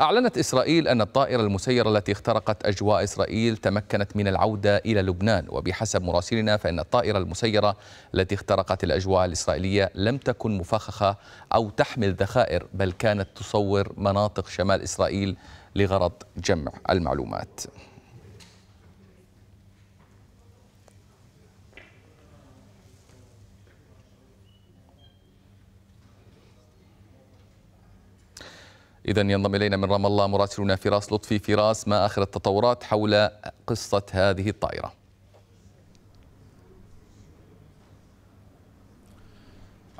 أعلنت إسرائيل أن الطائرة المسيرة التي اخترقت أجواء إسرائيل تمكنت من العودة إلى لبنان وبحسب مراسلنا فإن الطائرة المسيرة التي اخترقت الأجواء الإسرائيلية لم تكن مفخخة أو تحمل ذخائر بل كانت تصور مناطق شمال إسرائيل لغرض جمع المعلومات إذا ينضم إلينا من رام الله مراسلنا فراس لطفي فراس ما آخر التطورات حول قصة هذه الطائرة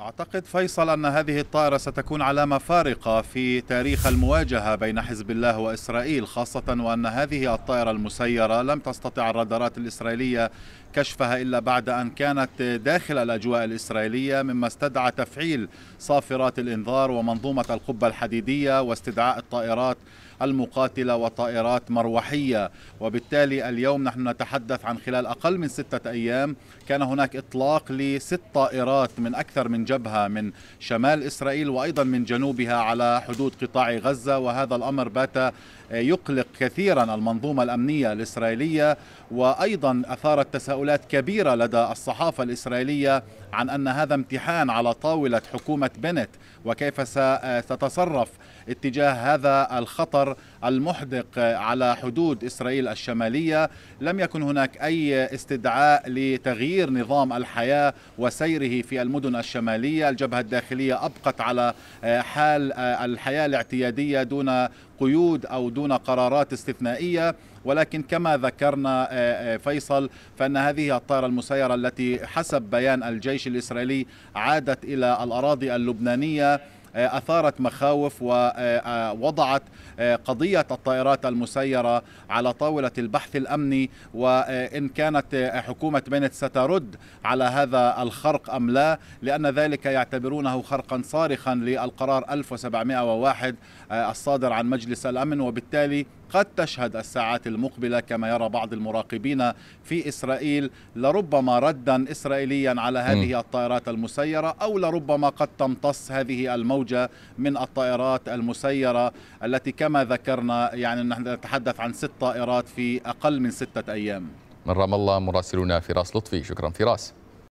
أعتقد فيصل أن هذه الطائرة ستكون علامة فارقة في تاريخ المواجهة بين حزب الله وإسرائيل خاصة وأن هذه الطائرة المسيرة لم تستطع الرادارات الإسرائيلية كشفها إلا بعد أن كانت داخل الأجواء الإسرائيلية مما استدعى تفعيل صافرات الإنذار ومنظومة القبة الحديدية واستدعاء الطائرات المقاتلة وطائرات مروحية وبالتالي اليوم نحن نتحدث عن خلال أقل من ستة أيام كان هناك إطلاق لست طائرات من أكثر من جبهة من شمال إسرائيل وأيضا من جنوبها على حدود قطاع غزة وهذا الأمر بات يقلق كثيرا المنظومة الأمنية الإسرائيلية وأيضا أثارت تساؤلات كبيرة لدى الصحافة الإسرائيلية عن أن هذا امتحان على طاولة حكومة بنت وكيف ستتصرف اتجاه هذا الخطر المحدق على حدود إسرائيل الشمالية لم يكن هناك أي استدعاء لتغيير نظام الحياة وسيره في المدن الشمالية الجبهة الداخلية أبقت على آه، حال آه، الحياة الاعتيادية دون قيود أو دون قرارات استثنائية ولكن كما ذكرنا آه، فيصل فان هذه الطائره المسيره التي حسب بيان الجيش الاسرائيلي عادت الى الاراضي اللبنانيه آه، أثارت مخاوف ووضعت آه، آه، قضية الطائرات المسيرة على طاولة البحث الأمني وإن كانت حكومة بنت سترد على هذا الخرق أم لا لأن ذلك يعتبرونه خرقا صارخا للقرار 1701 الصادر عن مجلس الأمن وبالتالي قد تشهد الساعات المقبلة كما يرى بعض المراقبين في إسرائيل لربما ردا إسرائيليا على هذه الطائرات المسيرة أو لربما قد تمتص هذه الموجة من الطائرات المسيرة التي كما ذكرنا يعني نحن نتحدث عن ست طائرات في أقل من ستة أيام من رام الله مراسلنا فراس لطفي شكرا فراس